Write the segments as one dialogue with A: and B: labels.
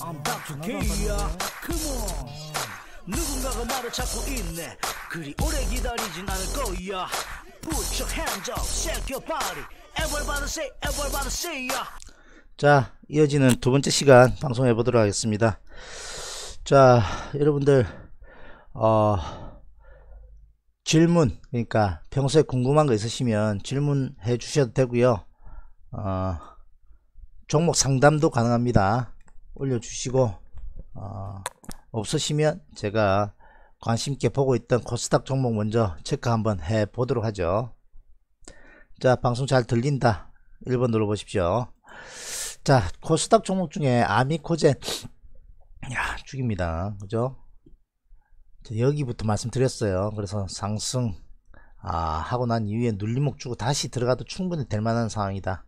A: I'm back to K야 Come on 누군가가 말을 찾고 있네 그리 오래 기다리진 않을 거야 Put your hands up, shake your body Everybody say, everybody say ya 자 이어지는 두 번째 시간 방송해 보도록 하겠습니다 자 여러분들 어 질문 그러니까 평소에 궁금한 거 있으시면 질문해 주셔도 되고요 어 종목 상담도 가능합니다 올려주시고 어, 없으시면 제가 관심있게 보고 있던 코스닥 종목 먼저 체크 한번 해 보도록 하죠 자 방송 잘 들린다 1번 눌러보십시오 자 코스닥 종목 중에 아미코젠 야 죽입니다 그죠 여기부터 말씀드렸어요 그래서 상승 아, 하고 난 이후에 눌림목 주고 다시 들어가도 충분히 될 만한 상황이다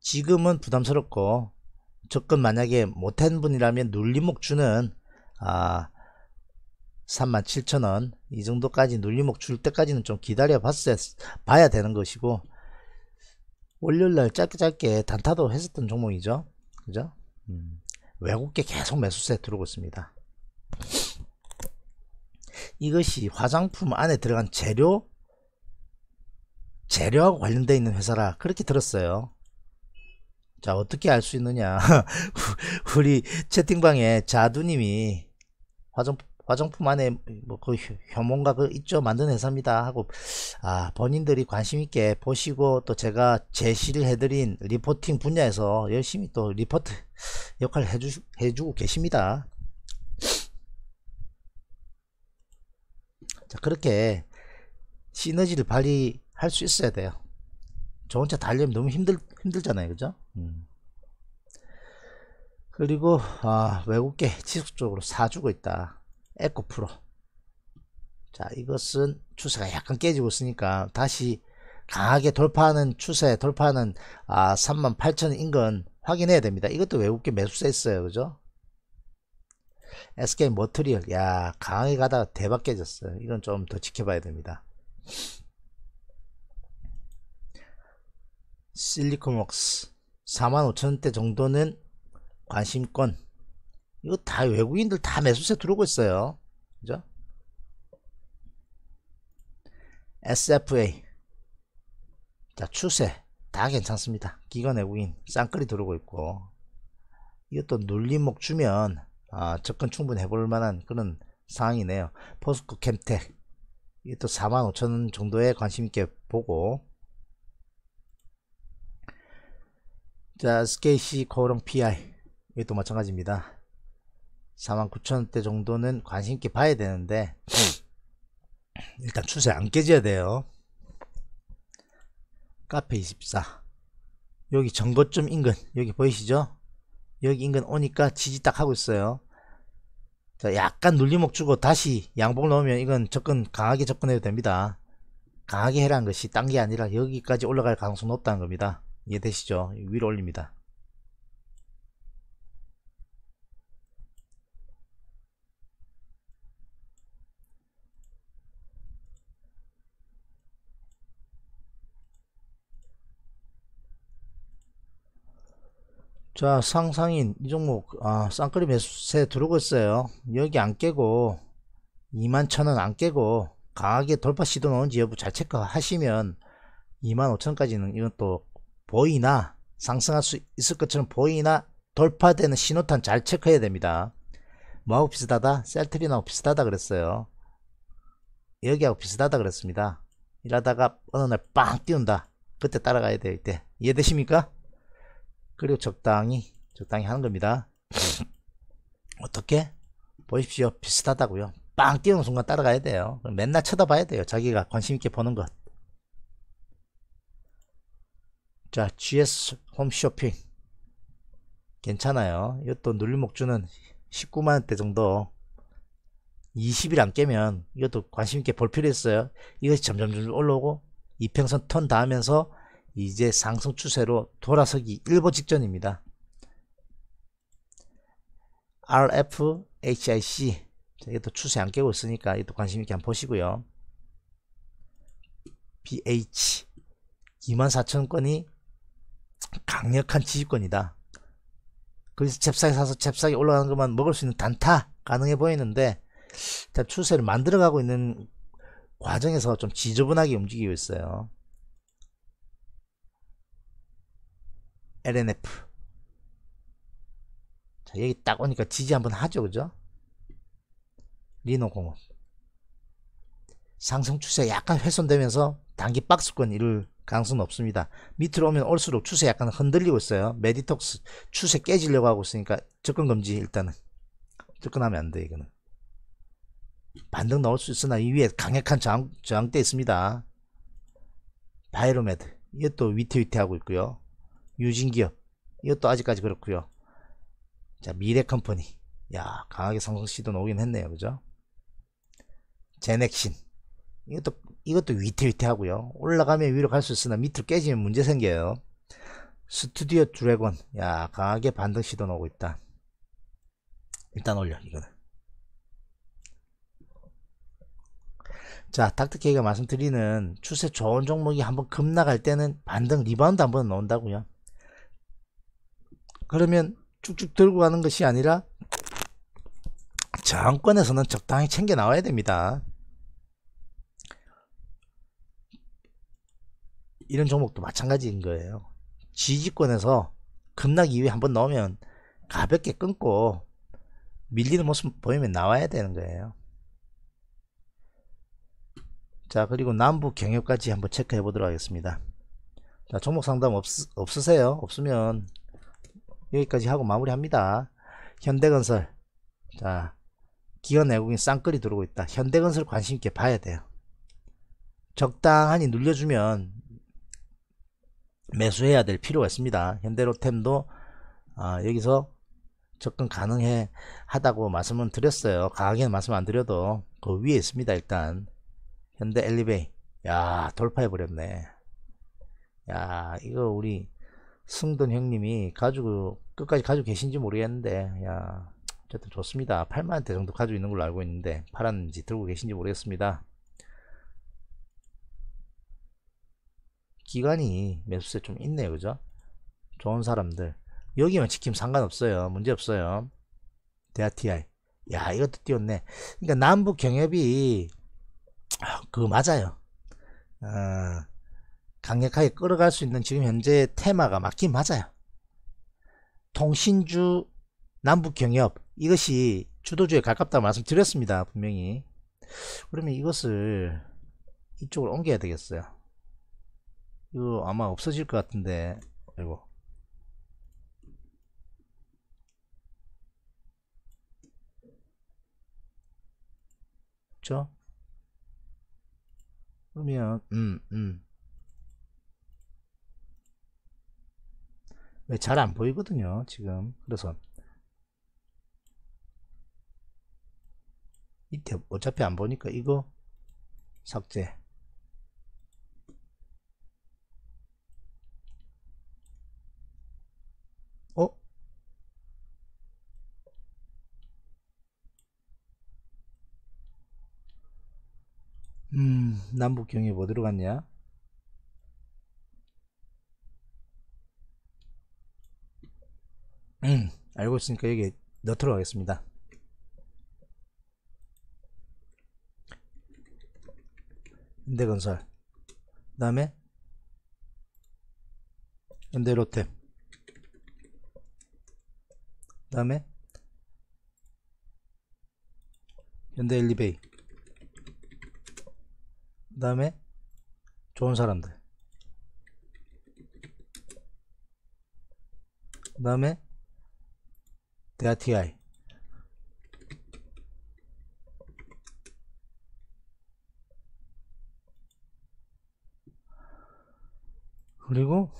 A: 지금은 부담스럽고 접근 만약에 못한 분이라면 눌림목주는 아 37,000원 이 정도까지 눌림목 줄 때까지는 좀 기다려 봐야 되는 것이고 월요일날 짧게 짧게 단타도 했었던 종목이죠 그죠 음, 외국계 계속 매수세 들어오고 있습니다 이것이 화장품 안에 들어간 재료 재료하고 관련되어 있는 회사라 그렇게 들었어요 자 어떻게 알 수 있느냐 우리 채팅방에 자두님이 화장, 화장품 안에 뭐그 혐오가 그 있죠 만든 회사입니다 하고 아 본인들이 관심 있게 보시고 또 제가 제시를 해드린 리포팅 분야에서 열심히 또 리포트 역할을 해주, 해주고 계십니다 자 그렇게 시너지를 발휘할 수 있어야 돼요 저 혼자 달리면 너무 힘들, 힘들잖아요. 그죠? 음. 그리고, 아, 외국계 지속적으로 사주고 있다. 에코 프로. 자, 이것은 추세가 약간 깨지고 있으니까 다시 강하게 돌파하는 추세, 돌파하는 아, 38,000 인근 확인해야 됩니다. 이것도 외국계 매수세 있어요. 그죠? SK 머트리얼. 야, 강하게 가다가 대박 깨졌어요. 이건 좀 더 지켜봐야 됩니다. 실리콘웍스 45,000원대 정도는 관심권 이거 다 외국인들 다 매수세 들어오고 있어요 그죠? SFA 자 추세 다 괜찮습니다 기관 외국인 쌍끌이 들어오고 있고 이것도 눌림목 주면 아, 접근 충분히 해볼 만한 그런 상황이네요 포스코 캠텍 이것도 45,000원 정도에 관심있게 보고 자, 스케이시 코울형 PI. 이것도 마찬가지입니다. 49,000원대 정도는 관심있게 봐야 되는데, 음, 일단 추세 안 깨져야 돼요. 카페 24. 여기 전거점 인근, 여기 보이시죠? 여기 인근 오니까 지지 딱 하고 있어요. 자, 약간 눌림목 주고 다시 양봉 넣으면 이건 접근, 강하게 접근해도 됩니다. 강하게 해라는 것이 딴 게 아니라 여기까지 올라갈 가능성 높다는 겁니다. 이해되시죠? 위로 올립니다. 자 상상인 이 종목 아 쌍끌이 매수세 들어오고 있어요 여기 안 깨고 21,000원 안 깨고 강하게 돌파 시도 넣은지 여부 잘 체크하시면 25,000까지는 원 이건 또 보이나 상승할 수 있을 것처럼 보이나 돌파되는 신호탄 잘 체크해야 됩니다. 뭐하고 비슷하다? 셀트리나하고 비슷하다 그랬어요. 여기하고 비슷하다 그랬습니다. 이러다가 어느 날빵 띄운다. 그때 따라가야 돼이 때. 이해되십니까? 그리고 적당히 적당히 하는 겁니다. 어떻게? 보십시오. 비슷하다고요. 빵 띄우는 순간 따라가야 돼요. 맨날 쳐다봐야 돼요. 자기가 관심 있게 보는 것. 자, GS 홈쇼핑. 괜찮아요. 이것도 눌림목주는 19만원대 정도 20일 안 깨면 이것도 관심있게 볼 필요 있어요. 이것이 점점 점 올라오고 이평선 턴다하면서 이제 상승 추세로 돌아서기 일보 직전입니다. RFHIC 이것도 추세 안 깨고 있으니까 이것도 관심있게 한번 보시고요. BH 24,000건이 강력한 지지권이다. 그래서 잽싸게 사서 잽싸게 올라가는 것만 먹을 수 있는 단타 가능해 보이는데 자, 추세를 만들어가고 있는 과정에서 좀 지저분하게 움직이고 있어요. LNF 자 여기 딱 오니까 지지 한번 하죠 그죠? 리노공업 상승 추세 약간 훼손되면서 단기 박스권 일을 강수는 없습니다. 밑으로 오면 올수록 추세 약간 흔들리고 있어요. 메디톡스 추세 깨지려고 하고 있으니까 접근 금지 일단은 접근하면 안 돼 이거는 반등 나올 수 있으나 이 위에 강력한 저항, 저항대 있습니다. 바이로메드 이것도 위태위태하고 있고요. 유진기업 이것도 아직까지 그렇고요. 자 미래컴퍼니 야 강하게 상승 시도 나오긴 했네요. 그죠? 제넥신 이것도 이것도 위태위태하고요 올라가면 위로 갈 수 있으나 밑으로 깨지면 문제 생겨요 스튜디오 드래곤 야 강하게 반등 시도 나오고 있다 일단 올려 이거는 자 닥터케이가 말씀드리는 추세 좋은 종목이 한번 급 나갈 때는 반등 리바운드 한번 나온다고요 그러면 쭉쭉 들고 가는 것이 아니라 장권에서는 적당히 챙겨 나와야 됩니다 이런 종목도 마찬가지인 거예요. 지지권에서 급락 이후에 한번 넣으면 가볍게 끊고 밀리는 모습 보이면 나와야 되는 거예요. 자 그리고 남북 경협까지 한번 체크해 보도록 하겠습니다. 자 종목 상담 없, 없으세요? 없으면 여기까지 하고 마무리합니다. 현대건설 자 기관 내국인 쌍끌이 들어오고 있다. 현대건설 관심있게 봐야 돼요. 적당하니 눌려주면 매수해야 될 필요가 있습니다. 현대로템도 아, 여기서 접근 가능해 하다고 말씀은 드렸어요. 강하게 말씀 안 드려도 그 위에 있습니다. 일단 현대 엘리베이 야 돌파해 버렸네. 야 이거 우리 승돈 형님이 가지고 끝까지 가지고 계신지 모르겠는데 야 어쨌든 좋습니다. 8만대 정도 가지고 있는 걸로 알고 있는데 팔았는지 들고 계신지 모르겠습니다. 기간이 매수세 좀 있네요. 그죠? 좋은 사람들. 여기만 지키면 상관없어요. 문제없어요. 대하 TI. 야, 이것도 띄웠네. 그러니까 남북 경협이, 아, 그거 맞아요. 어, 강력하게 끌어갈 수 있는 지금 현재 테마가 맞긴 맞아요. 통신주, 남북 경협, 이것이 주도주에 가깝다고 말씀드렸습니다. 분명히. 그러면 이것을 이쪽으로 옮겨야 되겠어요. 이거 아마 없어질 것 같은데 이거 그쵸? 그러면 음, 음. 잘안 보이거든요 지금 그래서 이때 어차피 안 보니까 이거 삭제 남북 경협 뭐 어디로 갔냐? 음, 알고 있으니까 여기 넣도록 하겠습니다. 현대건설 그 다음에 현대로템 그 다음에 현대엘리베이 그 다음에 좋은 사람들 그 다음에 대아티아이 그리고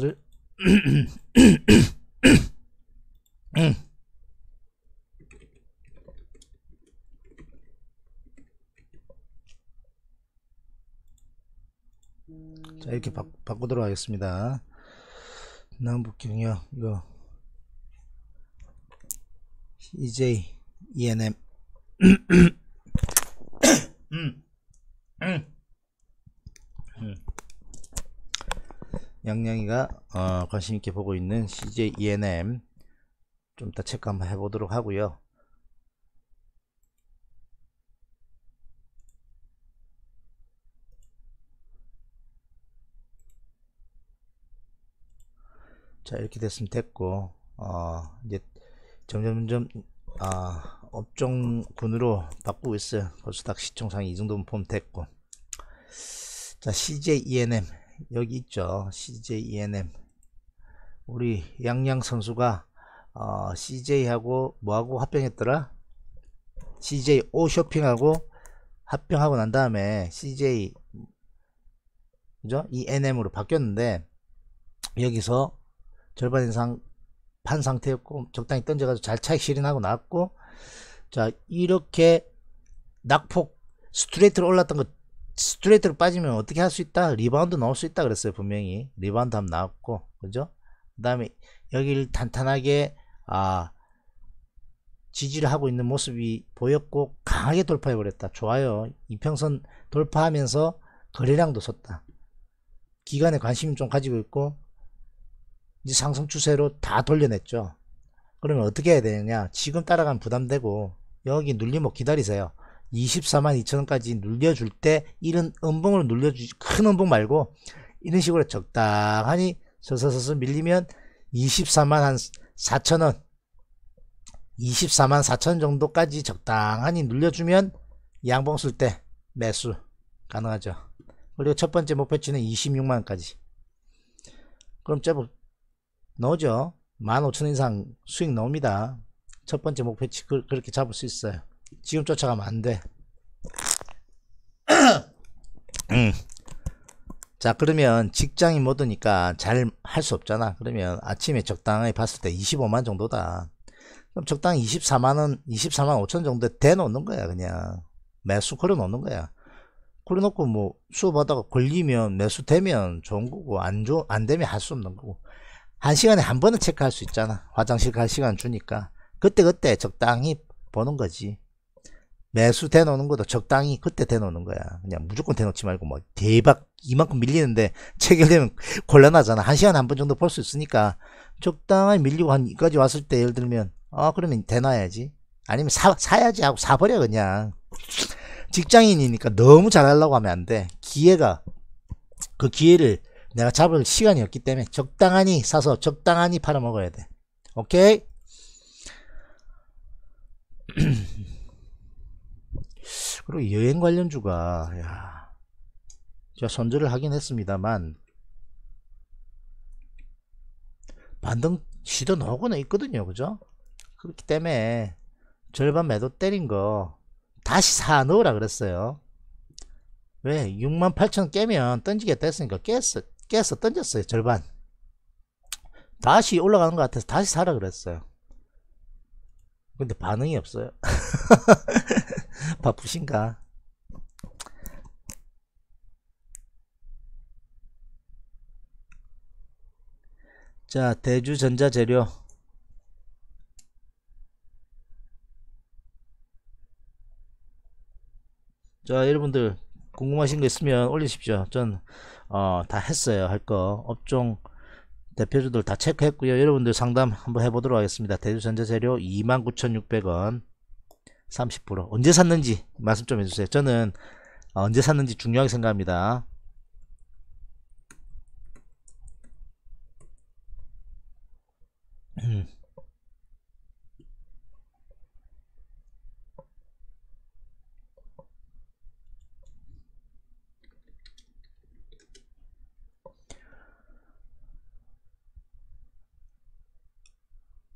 A: 값을 음. 자 이렇게 바, 바꾸도록 하겠습니다 남북경역 이거 EJ ENM 음. 음. 음. 양양이가 어, 관심 있게 보고 있는 CJ ENM 좀 이따 체크 한번 해보도록 하고요. 자 이렇게 됐으면 됐고 어, 이제 점점점 아, 업종군으로 바꾸고 있어요. 벌써 딱시청상이이 정도면 보면 됐고 자 CJ ENM 여기 있죠. CJENM. 우리 양양 선수가 어, CJ하고 뭐하고 합병했더라? CJ O 쇼핑하고 합병하고 난 다음에 CJ 그죠? ENM으로 바뀌었는데 여기서 절반 이상 판 상태였고 적당히 던져가지고 잘 차익 실현하고 나왔고 자 이렇게 낙폭 스트레이트로 올랐던 것 스트레이트로 빠지면 어떻게 할 수 있다? 리바운드 넣을 수 있다 그랬어요 분명히 리바운드 함 나왔고 그죠? 그 다음에 여기를 탄탄하게아 지지를 하고 있는 모습이 보였고 강하게 돌파해 버렸다 좋아요 이평선 돌파하면서 거래량도 섰다 기간에 관심 좀 가지고 있고 이제 상승 추세로 다 돌려냈죠 그러면 어떻게 해야 되느냐 지금 따라가면 부담되고 여기 눌리면 기다리세요 24만 2천원까지 눌려줄 때 이런 음봉을 눌려주지 큰 음봉 말고 이런 식으로 적당하니 서서서서 밀리면 24만 한 4천원 24만 4천원 정도까지 적당하니 눌려주면 양봉 쓸 때 매수 가능하죠 그리고 첫 번째 목표치는 26만원까지 그럼 제법 나죠 15,000원 이상 수익 나옵니다 첫 번째 목표치 그, 그렇게 잡을 수 있어요 지금 쫓아가면 안 돼. 음. 자 그러면 직장이 뭐드니까 잘 할 수 없잖아 그러면 아침에 적당히 봤을 때 25만 정도다 그럼 적당히 24만원 24만 5천 정도에 대놓는 거야 그냥 매수 걸어놓는 거야 걸어놓고 뭐 수업하다가 걸리면 매수되면 좋은 거고 안, 조, 안 되면 할 수 없는 거고 한 시간에 한 번은 체크할 수 있잖아 화장실 갈 시간 주니까 그때그때 그때 적당히 보는 거지 매수 대놓는 것도 적당히 그때 대놓는 거야. 그냥 무조건 대놓지 말고 뭐 대박 이만큼 밀리는데 체결되면 곤란하잖아. 한 시간에 한 번 정도 볼 수 있으니까 적당히 밀리고 한 이까지 왔을 때 예를 들면 아 그러면 대놔야지. 아니면 사, 사야지 하고 사버려 그냥. 직장인이니까 너무 잘하려고 하면 안 돼. 기회가 그 기회를 내가 잡을 시간이 없기 때문에 적당하니 사서 적당하니 팔아먹어야 돼. 오케이? 그리고 여행 관련주가 야, 제가 선전을 하긴 했습니다만 반등 시도 나오고는 있거든요 그죠 그렇기 때문에 절반 매도 때린 거 다시 사 넣으라 그랬어요 왜68,000 깨면 던지겠다 했으니까 깼어 깨서 던졌어요 절반 다시 올라가는 것 같아서 다시 사라 그랬어요 근데 반응이 없어요 바쁘신가? 자, 대주 전자재료. 자, 여러분들 궁금하신 거 있으면 올리십시오. 전, 어, 다 했어요. 할 거. 업종 대표주들 다 체크했고요. 여러분들 상담 한번 해보도록 하겠습니다. 대주 전자재료 29,600원. 30% 언제 샀는지 말씀 좀 해주세요. 저는 어, 언제 샀는지 중요하게 생각합니다.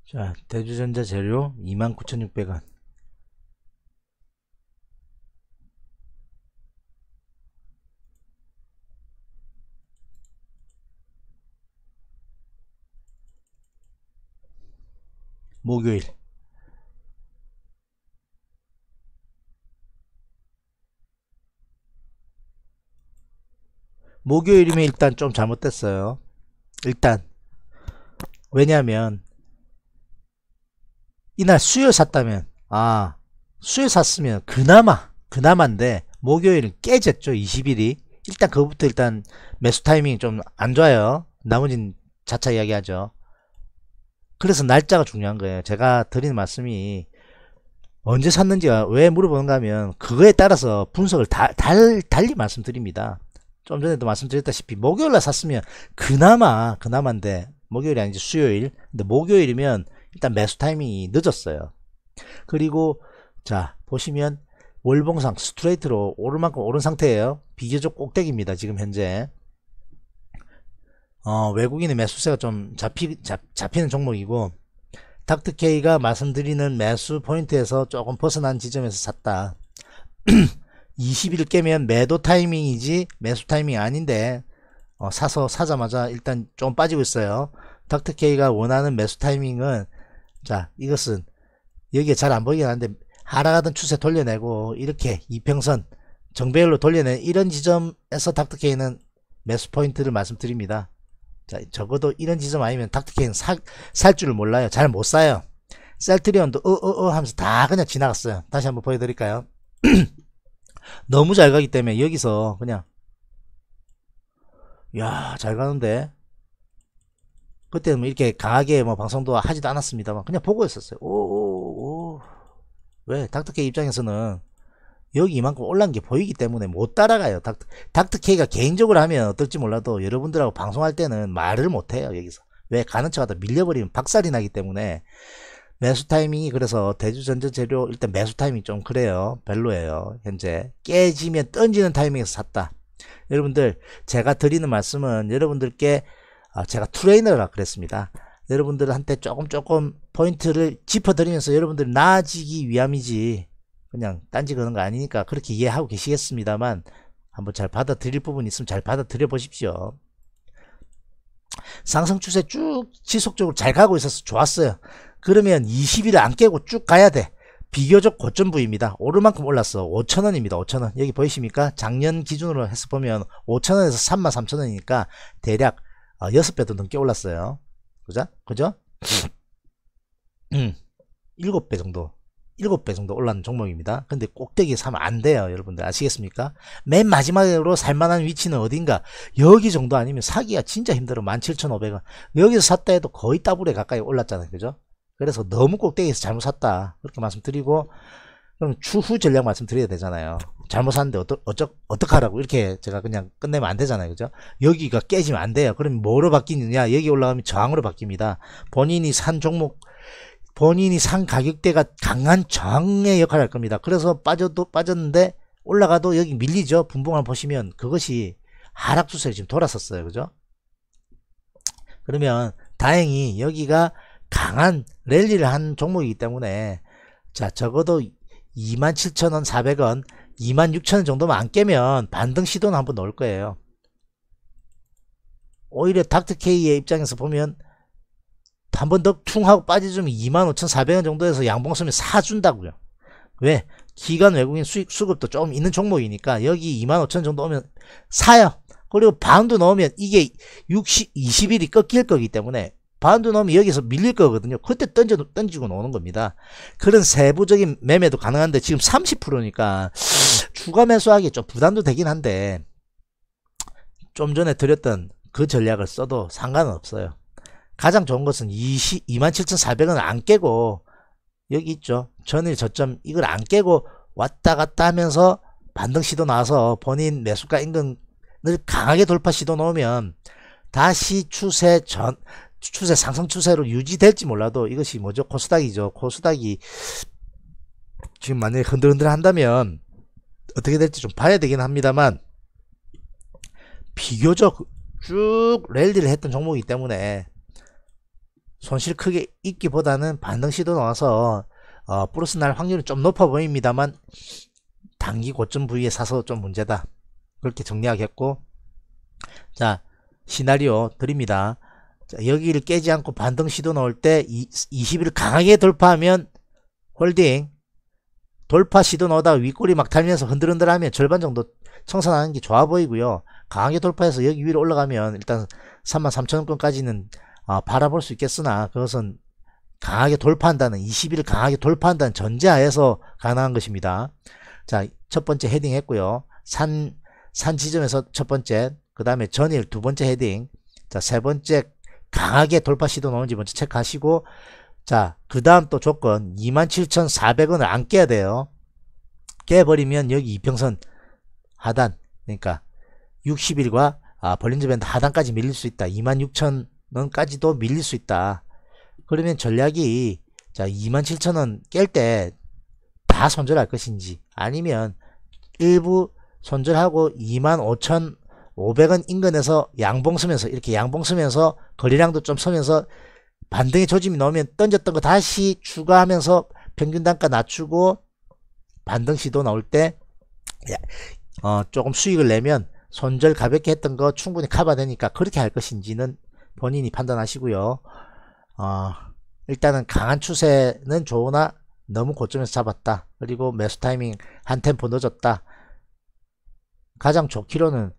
A: 자, 대주전자 재료 29,600원. 목요일 목요일이면 일단 좀 잘못됐어요 일단 왜냐면 이날 수요 샀다면 아수요 샀으면 그나마 그나마인데 목요일은 깨졌죠 20일이 일단 그거부터 일단 매수 타이밍이 좀 안 좋아요 나머진 자차 이야기하죠 그래서 날짜가 중요한 거예요. 제가 드린 말씀이 언제 샀는지가 왜 물어보는가 하면 그거에 따라서 분석을 다, 달, 달리 말씀드립니다. 좀 전에도 말씀드렸다시피 목요일날 샀으면 그나마 그나마인데 목요일이 아니지 수요일 근데 목요일이면 일단 매수 타이밍이 늦었어요. 그리고 자 보시면 월봉상 스트레이트로 오른 만큼 오른 상태예요. 비교적 꼭대기입니다. 지금 현재 어, 외국인의 매수세가 좀 잡히, 잡, 잡히는 종목이고 닥터케이가 말씀드리는 매수 포인트에서 조금 벗어난 지점에서 샀다 20일 깨면 매도 타이밍이지 매수 타이밍이 아닌데 어, 사서 사자마자 일단 좀 빠지고 있어요 닥터케이가 원하는 매수 타이밍은 자 이것은 여기에 잘 안 보이긴 한데 하락하던 추세 돌려내고 이렇게 이평선 정배열로 돌려낸 이런 지점에서 닥터케이는 매수 포인트를 말씀드립니다 자, 적어도 이런 지점 아니면 닥터킹 케살줄을 몰라요. 잘 못 사요. 셀트리온도 어 어어 하면서 다 그냥 지나갔어요. 다시 한번 보여드릴까요? 너무 잘 가기 때문에 여기서 그냥 야잘 가는데 그때는 뭐 이렇게 강하게 뭐 방송도 하지도 않았습니다만 그냥 보고 있었어요. 오 오오 왜 닥터케 입장에서는 여기 이만큼 올라온 게 보이기 때문에 못 따라가요. 닥터, 닥터 K가 개인적으로 하면 어떨지 몰라도 여러분들하고 방송할 때는 말을 못 해요, 여기서. 왜 가는 척 하다 밀려버리면 박살이 나기 때문에 매수 타이밍이 그래서 대주전자 재료 일단 매수 타이밍 이좀 그래요 별로예요 현재 깨지면 던지는 타이밍에서 샀다 여러분들 제가 드리는 말씀은 여러분들께 아, 제가 트레이너라 그랬습니다 여러분들한테 조금 조금 포인트를 짚어드리면서 여러분들 나아지기 위함이지 그냥 딴지 그런 거 아니니까 그렇게 이해하고 계시겠습니다만 한번 잘 받아들일 부분 있으면 잘 받아들여 보십시오. 상승 추세 쭉 지속적으로 잘 가고 있어서 좋았어요. 그러면 20일 안 깨고 쭉 가야 돼. 비교적 고점 부위입니다. 오를 만큼 올랐어. 5천원입니다5천원 여기 보이십니까? 작년 기준으로 해서 보면 5천원에서 33,000원이니까 대략 6배도 어, 넘게 올랐어요. 그죠? 그죠? 7배 음. 정도 7배 정도 올라는 종목입니다. 근데 꼭대기 사면 안 돼요. 여러분들 아시겠습니까? 맨 마지막으로 살만한 위치는 어딘가? 여기 정도 아니면 사기가 진짜 힘들어. 17,500원. 여기서 샀다 해도 거의 따블에 가까이 올랐잖아요. 그죠? 그래서 너무 꼭대기에서 잘못 샀다. 그렇게 말씀드리고 그럼 추후 전략 말씀드려야 되잖아요. 잘못 샀는데 어떠, 어쩌, 어떡하라고 이렇게 제가 그냥 끝내면 안 되잖아요. 그죠? 여기가 깨지면 안 돼요. 그럼 뭐로 바뀌느냐? 여기 올라가면 저항으로 바뀝니다. 본인이 산 종목 본인이 산 가격대가 강한 저항의 역할을 할 겁니다. 그래서 빠져도 빠졌는데 올라가도 여기 밀리죠. 분봉을 보시면 그것이 하락 추세를 지금 돌아섰어요. 그죠? 그러면 다행히 여기가 강한 랠리를 한 종목이기 때문에 자 적어도 27,000원 400원 26,000원 정도만 안 깨면 반등 시도는 한번 넣을 거예요 오히려 닥터K의 입장에서 보면 한번더퉁 하고 빠지주면 25,400원 정도에서 양봉섬이 사준다고요. 왜? 기간 외국인 수익 수급도 조금 있는 종목이니까 여기 25,000원 정도 오면 사요. 그리고 반도 드 넣으면 이게 60, 20일이 꺾일 거기 때문에 반도 드 넣으면 여기서 밀릴 거거든요. 그때 던져, 던지고 노는 겁니다. 그런 세부적인 매매도 가능한데 지금 30%니까 추가 매수하기 좀 부담도 되긴 한데 좀 전에 드렸던 그 전략을 써도 상관은 없어요. 가장 좋은 것은 27,400원 안 깨고 여기 있죠. 전일 저점 이걸 안 깨고 왔다 갔다 하면서 반등 시도 나서 와 본인 매수가 인근을 강하게 돌파 시도 넣으면 다시 추세 전 추세 상승 추세로 유지될지 몰라도 이것이 뭐죠? 코스닥이죠. 코스닥이 지금 만약에 흔들흔들 한다면 어떻게 될지 좀 봐야 되긴 합니다만 비교적 쭉 랠리를 했던 종목이기 때문에 손실 크게 있기보다는 반등 시도 나와서 어, 플러스 날확률이좀 높아 보입니다만 단기 고점 부위에 사서 좀 문제다 그렇게 정리하겠고 자 시나리오 드립니다 자, 여기를 깨지 않고 반등 시도 나올 때 20일 강하게 돌파하면 홀딩 돌파 시도 넣다 어윗골이막 달면서 흔들흔들하면 절반 정도 청산하는 게 좋아 보이고요 강하게 돌파해서 여기 위로 올라가면 일단 33,000원권까지는 아, 바라볼 수 있겠으나 그것은 강하게 돌파한다는 20일 강하게 돌파한다는 전제하에서 가능한 것입니다. 자, 첫 번째 헤딩 했고요. 산, 산 지점에서 첫 번째, 그 다음에 전일 두 번째 헤딩, 자, 세 번째 강하게 돌파 시도 나오는지 먼저 체크하시고, 자, 그 다음 또 조건 27,400원을 안 깨야 돼요. 깨버리면 여기 이평선 하단, 그러니까 60일과 아, 벌린즈 밴드 하단까지 밀릴 수 있다. 26,000 넌까지도 밀릴 수 있다. 그러면 전략이 자 27,000원 깰 때 다 손절할 것인지 아니면 일부 손절하고 25,500원 인근에서 양봉 쓰면서 이렇게 양봉 쓰면서 거리량도 좀 서면서 반등의 조짐이 나오면 던졌던 거 다시 추가하면서 평균 단가 낮추고 반등 시도 나올 때 어, 조금 수익을 내면 손절 가볍게 했던 거 충분히 커버되니까 그렇게 할 것인지는 본인이 판단하시고요. 어, 일단은 강한 추세는 좋으나 너무 고점에서 잡았다. 그리고 매수 타이밍 한 템포 늦었다. 가장 좋기로는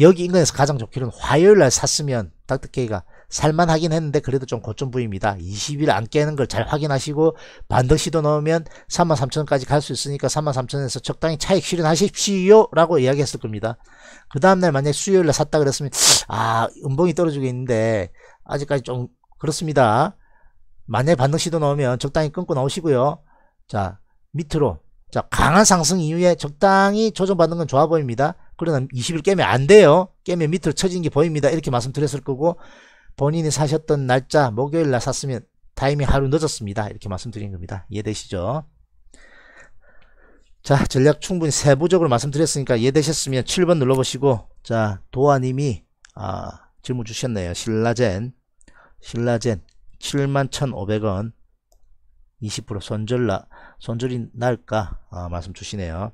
A: 여기 인근에서 가장 좋기로는 화요일날 샀으면 닥터케이가 살만하긴 했는데 그래도 좀 고점 부입니다. 20일 안 깨는 걸 잘 확인하시고 반등 시도 넣으면 33,000원까지 갈 수 있으니까 33,000원에서 적당히 차익 실현하십시오 라고 이야기했을 겁니다. 그 다음날 만약에 수요일날 샀다 그랬으면 아 음봉이 떨어지고 있는데 아직까지 좀 그렇습니다. 만약에 반등 시도 넣으면 적당히 끊고 나오시고요. 자 밑으로 자 강한 상승 이후에 적당히 조정받는 건 좋아 보입니다. 그러나 20일 깨면 안 돼요. 깨면 밑으로 처진 게 보입니다. 이렇게 말씀드렸을 거고 본인이 사셨던 날짜 목요일 날 샀으면 타이밍 하루 늦었습니다. 이렇게 말씀드린 겁니다. 이해되시죠? 자 전략 충분히 세부적으로 말씀드렸으니까 이해되셨으면 7번 눌러보시고 자 도아님이 아, 질문 주셨네요. 신라젠 신라젠 71,500원 20% 손절라 손절이 날까 아, 말씀 주시네요.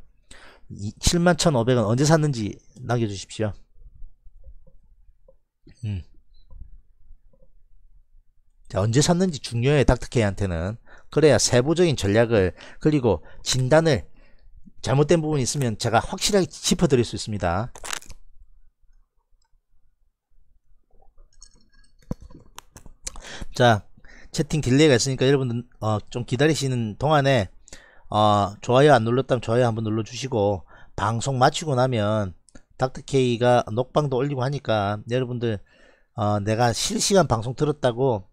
A: 71,500원 언제 샀는지 남겨주십시오. 음. 자, 언제 샀는지 중요해요. 닥터케이한테는. 그래야 세부적인 전략을 그리고 진단을 잘못된 부분이 있으면 제가 확실하게 짚어드릴 수 있습니다. 자 채팅 딜레이가 있으니까 여러분들 어, 좀 기다리시는 동안에 어, 좋아요 안 눌렀다면 좋아요 한번 눌러주시고 방송 마치고 나면 닥터케이가 녹방도 올리고 하니까 여러분들 어, 내가 실시간 방송 들었다고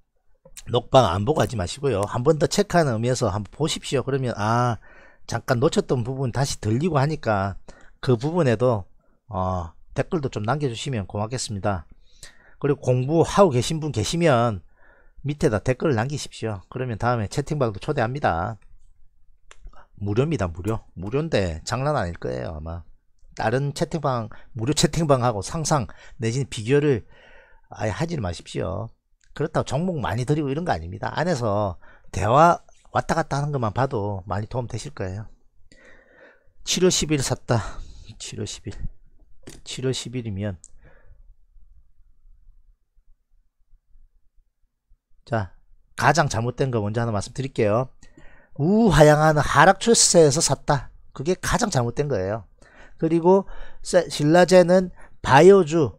A: 녹방 안 보고 하지 마시고요. 한 번 더 체크하는 의미에서 한번 보십시오. 그러면 아 잠깐 놓쳤던 부분 다시 들리고 하니까 그 부분에도 어, 댓글도 좀 남겨주시면 고맙겠습니다. 그리고 공부하고 계신 분 계시면 밑에다 댓글을 남기십시오. 그러면 다음에 채팅방도 초대합니다. 무료입니다. 무료. 무료인데 장난 아닐 거예요. 아마 다른 채팅방 무료 채팅방하고 상상 내지는 비교를 아예 하지 마십시오. 그렇다고 종목 많이 드리고 이런 거 아닙니다. 안에서 대화 왔다 갔다 하는 것만 봐도 많이 도움 되실 거예요. 7월 10일 샀다. 7월 10일. 7월 10일이면 자 가장 잘못된 거 먼저 하나 말씀드릴게요. 우하향하는 하락 추세에서 샀다. 그게 가장 잘못된 거예요. 그리고 신라제는 바이오주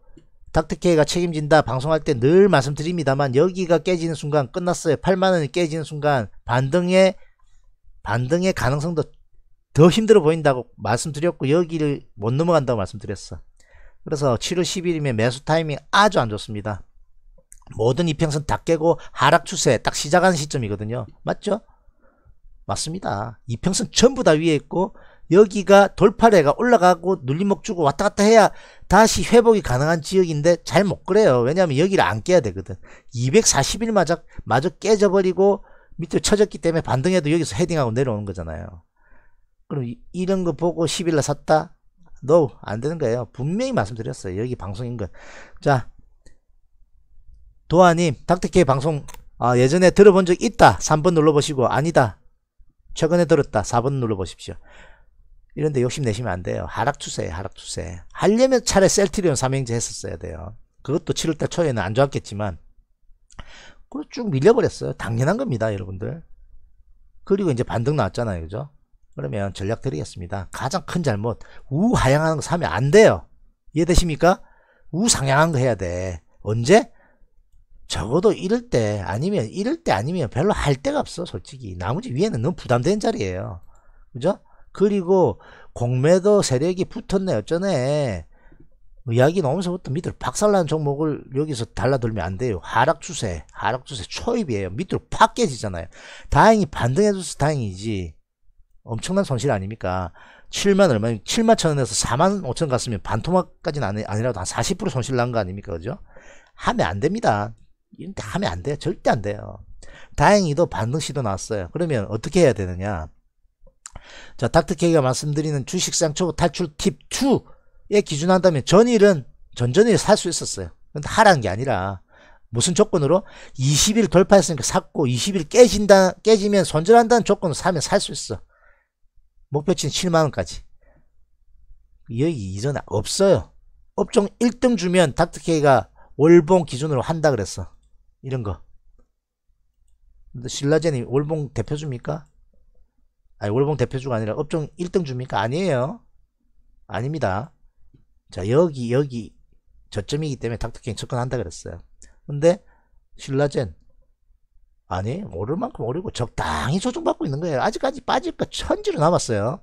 A: 닥터케이가 책임진다 방송할 때 늘 말씀드립니다만 여기가 깨지는 순간 끝났어요. 8만원이 깨지는 순간 반등의 반등의 가능성도 더 힘들어 보인다고 말씀드렸고 여기를 못 넘어간다고 말씀드렸어. 그래서 7월 10일이면 매수 타이밍 아주 안 좋습니다. 모든 이평선 다 깨고 하락 추세 딱 시작하는 시점이거든요. 맞죠? 맞습니다. 이평선 전부 다 위에 있고 여기가 돌파래가 올라가고 눌림목 주고 왔다 갔다 해야 다시 회복이 가능한 지역인데 잘 못 그래요. 왜냐하면 여기를 안 깨야 되거든. 240일 마저, 마저 깨져버리고 밑으로 쳐졌기 때문에 반등해도 여기서 헤딩하고 내려오는 거잖아요. 그럼 이, 이런 거 보고 10일날 샀다? no, 안 되는 거예요. 분명히 말씀드렸어요. 여기 방송인 건. 자, 도아님, 닥터케 이 방송 아, 예전에 들어본 적 있다. 3번 눌러보시고 아니다. 최근에 들었다. 4번 눌러보십시오. 이런데 욕심내시면 안 돼요. 하락추세예요. 하락추세. 하려면 차라리 셀트리온 삼행제 했었어야 돼요. 그것도 7월달 초에는 안 좋았겠지만 그걸 쭉 밀려버렸어요. 당연한 겁니다. 여러분들. 그리고 이제 반등 나왔잖아요. 그죠? 그러면 전략 드리겠습니다. 가장 큰 잘못 우하향하는 거 사면 안 돼요. 이해되십니까? 우상향한 거 해야 돼. 언제? 적어도 이럴 때 아니면 이럴 때 아니면 별로 할 데가 없어 솔직히 나머지 위에는 너무 부담되는 자리예요 그죠? 그리고 공매도 세력이 붙었네요. 전에 뭐 이야기 나오면서부터 밑으로 박살난 종목을 여기서 달라들면 안 돼요. 하락 추세, 하락 추세 초입이에요. 밑으로 팍 깨지잖아요. 다행히 반등해줘서 다행이지. 엄청난 손실 아닙니까? 7만 얼마, 7만 천 원에서 4만 5천 갔으면 반토막까지는 아니, 라도한 40% 손실 난 거 아닙니까? 그죠? 하면 안 됩니다. 이런데 하면 안 돼요. 절대 안 돼요. 다행히도 반등 시도 나왔어요 그러면 어떻게 해야 되느냐? 자, 닥터케이가 말씀드리는 주식상 초보 탈출 팁 2에 기준한다면 전일은 전전일 살수 있었어요. 근데 하라는게 아니라 무슨 조건으로 20일 돌파했으니까 샀고 20일 깨진다 깨지면 손절한다는 조건으로 사면 살 수 있어. 목표치는 7만 원까지. 여기 이전 없어요. 업종 1등 주면 닥터케이가 월봉 기준으로 한다 그랬어. 이런 거. 신라젠이 월봉 대표 줍니까? 아니, 월봉 대표주가 아니라 업종 1등 주입니까? 아니에요. 아닙니다. 자, 여기, 여기 저점이기 때문에 닥터킹 접근한다 그랬어요. 근데 신라젠 아니 오를 만큼 오르고 적당히 조정받고 있는 거예요. 아직까지 빠질 까 천지로 남았어요.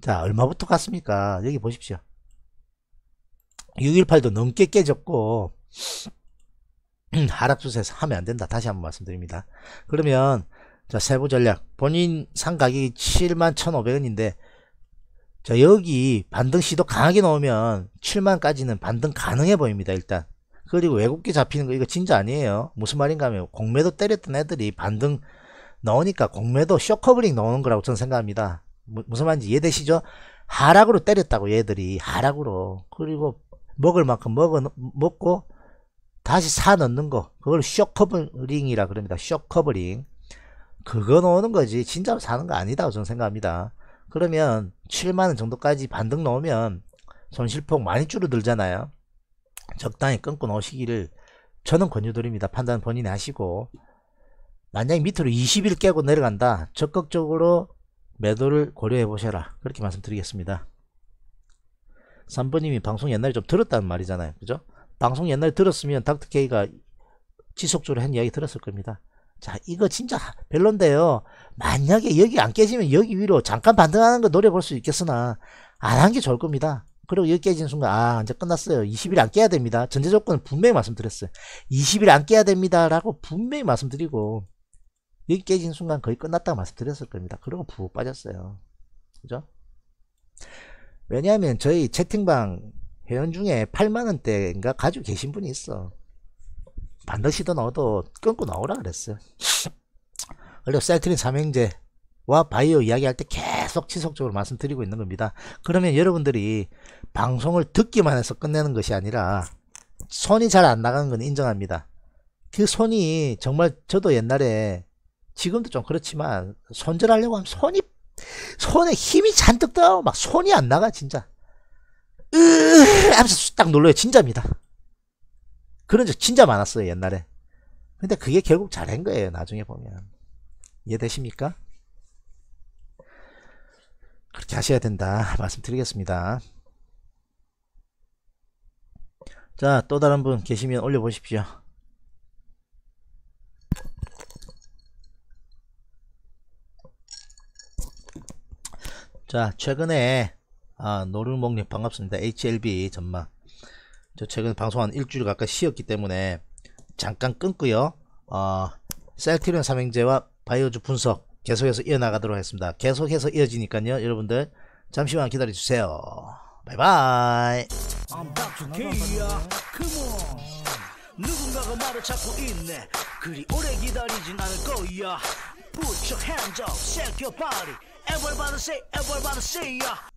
A: 자 얼마부터 갔습니까? 여기 보십시오. 618도 넘게 깨졌고 하락 추세에서 하면 안 된다. 다시 한번 말씀드립니다. 그러면 자 세부 전략 본인 상 가격이 7만 1,500원인데 자 여기 반등 시도 강하게 넣으면 7만까지는 반등 가능해 보입니다 일단 그리고 외국계 잡히는 거 이거 진짜 아니에요 무슨 말인가 하면 공매도 때렸던 애들이 반등 넣으니까 공매도 쇼커블링 넣는 거라고 저는 생각합니다 무, 무슨 말인지 이해되시죠 하락으로 때렸다고 얘들이 하락으로 그리고 먹을 만큼 먹어 먹고 다시 사 넣는 거 그걸 쇼커버링이라 그럽니다 쇼커버링 그거 넣는 거지 진짜로 사는 거 아니다고 저는 생각합니다 그러면 7만원 정도까지 반등 넣으면 손실폭 많이 줄어들잖아요 적당히 끊고 넣으시기를 저는 권유드립니다 판단 본인이 하시고 만약에 밑으로 20일 깨고 내려간다 적극적으로 매도를 고려해 보셔라 그렇게 말씀드리겠습니다 3번님이 방송 옛날에 좀들었다는 말이잖아요 그죠 방송 옛날에 들었으면 닥터케이가 지속적으로 한 이야기 들었을 겁니다 자 이거 진짜 별론데요 만약에 여기 안 깨지면 여기 위로 잠깐 반등하는 거 노려볼 수 있겠으나 안 한 게 좋을 겁니다 그리고 여기 깨지는 순간 아 이제 끝났어요 20일 안 깨야 됩니다 전제 조건은 분명히 말씀드렸어요 20일 안 깨야 됩니다 라고 분명히 말씀드리고 여기 깨지는 순간 거의 끝났다고 말씀드렸을 겁니다 그리고 푹 빠졌어요 그죠 왜냐하면 저희 채팅방 회원 중에 8만원대인가 가지고 계신 분이 있어 반드시도 넣어도 끊고 넣으라 그랬어요. 원래 사이트린 삼행제 와 바이오 이야기할 때 계속 지속적으로 말씀드리고 있는 겁니다. 그러면 여러분들이 방송을 듣기만 해서 끝내는 것이 아니라 손이 잘 안나가는건 인정합니다. 그 손이 정말 저도 옛날에 지금도 좀 그렇지만 손절하려고 하면 손이 손에 힘이 잔뜩 들어가고 막 손이 안 나가 진짜 으으 하면서 딱 눌러요 진짜입니다. 그런 적 진짜 많았어요 옛날에 근데 그게 결국 잘한 거예요 나중에 보면 이해되십니까? 그렇게 하셔야 된다 말씀드리겠습니다 자 또 다른 분 계시면 올려보십시오 자 최근에 아, 노르목님 반갑습니다 HLB 전망 저 최근 방송 한 일주일 가까이 쉬었기 때문에 잠깐 끊고요. 어, 셀트리온 삼행제와 바이오주 분석 계속해서 이어나가도록 하겠습니다. 계속해서 이어지니까요. 여러분들 잠시만 기다려주세요. 바이바이. 누군가가 말을 찾고 있네 그리 오래 기다리진 않을 거야 Put your hands up, shake your body Everybody say, everybody say yeah.